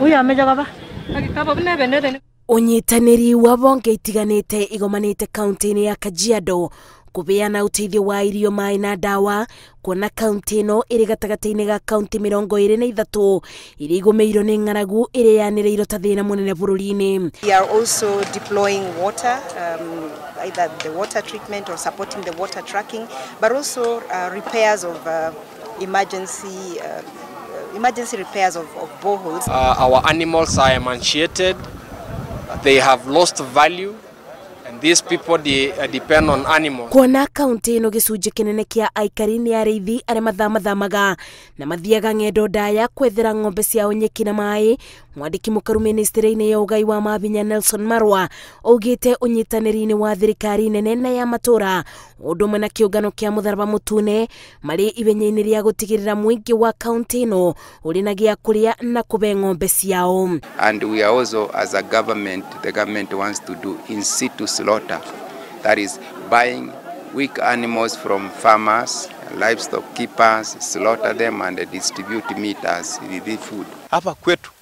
uyameja baba agikabo bunebene unyitanĩri wa bonge itiganĩte igomanĩte kaunti ya kajiado kũbeana ũteithio wa irio mai na ndawa kuona kaunti ĩno iri gatagatĩ-inĩ ga kaunti mirongo iri na ithatu iria igũmĩirwo ni ng'aragu ĩrĩa yanĩrĩirwo ta thĩna mũnene bũrũri-inĩ um, either the water treatment or supporting the water tracking but also uh, repairs of uh, emergency uh, emergency repairs of, of boreholes. Uh, our animals are emaciated, they have lost value. these people they, uh, depend on animals. Kuona kaunti ino gicunji kinene kia aikari ni ariithi aria mathaamathamaga na mathiaga ng'endo ndaya kwethera ng'ombe ciao nyeki na maĩ mwandiki mukaru ministeri inĩ ya ugai wa mahinya nelson marwa augĩte ũnyitanĩri-inĩ wa thirikari nene na ya matũra ũndũ ũmwe na kĩũngano kia mũtharaba mutune mari ithenya-inĩ rĩa gũtigĩrĩra mũingĩ wa kaũntĩ ĩno ũrĩ na gĩa kũrĩa na kũbe ng'ombe ciao and we are also as a government the government wants to do in situ slaughter that is buying weak animals from farmers livestock keepers slaughter them and distribute meat as the food hapa kwetu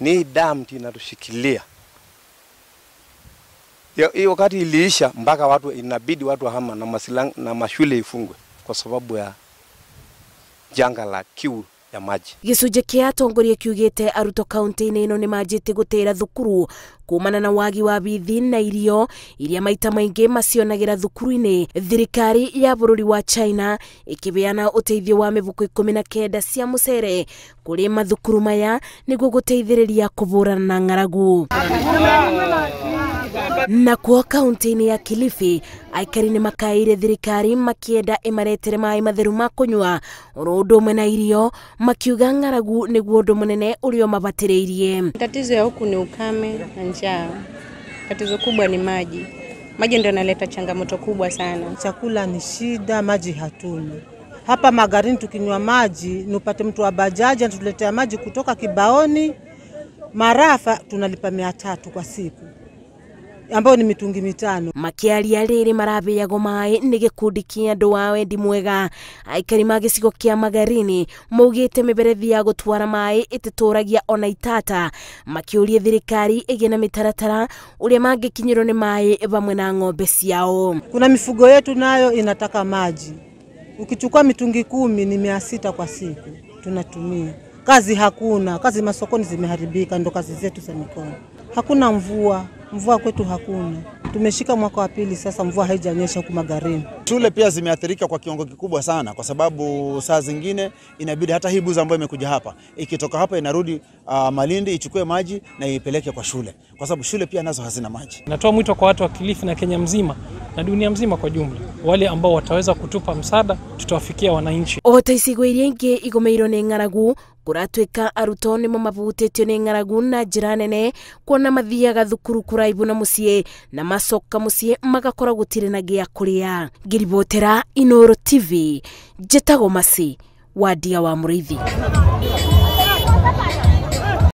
ni hii damu inatushikilia hii wakati iliisha mpaka watu inabidi watu wahama na, masilang, na mashule ifungwe kwa sababu ya janga la kiu ya maji gicunjĩ kĩa atongoria kiugĩte arutwo kaunti-inĩ ĩno nĩ manjĩte gũtĩĩra thukuru kumana na wagi wa bithi na irio iria maita maingĩ macionagĩra thukuru-inĩ thirikari ya bururi wa china ikibiana ũteithio wa mĩbuko ikũmi na kenda cia mũcere kũrĩ mathukuru maya nĩguo gũteithĩrĩria kũbũrana na ng'aragu nakuo kaunti-inä ya kilifi aikari nä makaire thirikari makienda ĩmaretere maä matheru ma å oro ũndũ ũmwe na irio makiuga ng'aragu nĩguo ũndũ mũnene ũrĩa ũmabatĩrĩirie tatizo ya huku ni ukame na njaa tatizo kubwa ni maji maji ndio yanaleta changamoto kubwa sana chakula ni shida maji hatuni hapa magarini tukinywa maji ni mtu wa bajaji anatuletea maji kutoka kibaoni marafa tunalipa mia tatu kwa siku ambayo ni mitungi mitano makiaria riri marabeagwo mai ni gikundi kia andu wa wendi mwega aikari ma gicigo kia magarini maugite miberethi ya gutwara mai itituragia ona itata makiuria thirikari igie na mitaratara uria mangikinyirwo ni mai vamwe na ng'ombe ciao kuna mifugo yetu nayo inataka maji ukichukua mitungi kumi ni mia sita kwa siku tunatumia kazi hakuna kazi masokoni zimeharibika ndo kazi zetu za mikono hakuna mvua mvua kwetu hakuna. Tumeshika mwaka wa pili sasa, mvua haijanyesha huku Magarini. Shule pia zimeathirika kwa kiwango kikubwa sana, kwa sababu saa zingine inabidi hata hii buza ambayo imekuja hapa ikitoka hapa inarudi uh, Malindi ichukue maji na ipeleke kwa shule, kwa sababu shule pia nazo hazina maji. Natoa mwito kwa watu wa Kilifi na Kenya mzima na dunia mzima kwa jumla, wale ambao wataweza kutupa msaada tutawafikia wananchi. Otaicigwa iria ingi ng'aragu kuratuika arutwo nimo mavutitio ni ng'aragu na njira nene kuona mathiaga thukuru kuraibu na musie na macoka mucii magakorwo gutire na gia kuria ngiribotera inoro tv jetago maci wadia wa murithi